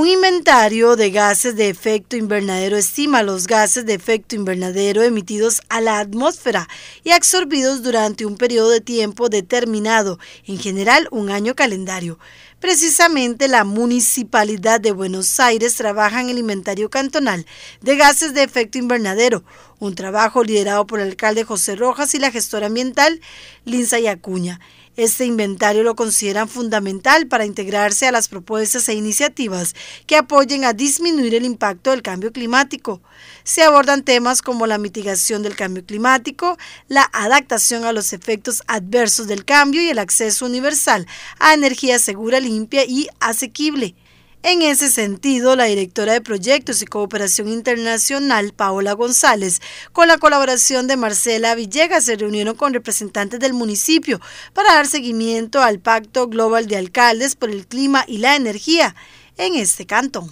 Un inventario de gases de efecto invernadero estima los gases de efecto invernadero emitidos a la atmósfera y absorbidos durante un periodo de tiempo determinado, en general un año calendario. Precisamente la Municipalidad de Buenos Aires trabaja en el inventario cantonal de gases de efecto invernadero, un trabajo liderado por el alcalde José Rojas y la gestora ambiental Linza Yacuña. Este inventario lo consideran fundamental para integrarse a las propuestas e iniciativas que apoyen a disminuir el impacto del cambio climático. Se abordan temas como la mitigación del cambio climático, la adaptación a los efectos adversos del cambio y el acceso universal a energía segura, limpia y asequible. En ese sentido, la directora de Proyectos y Cooperación Internacional, Paola González, con la colaboración de Marcela Villegas, se reunieron con representantes del municipio para dar seguimiento al Pacto Global de Alcaldes por el Clima y la Energía en este cantón.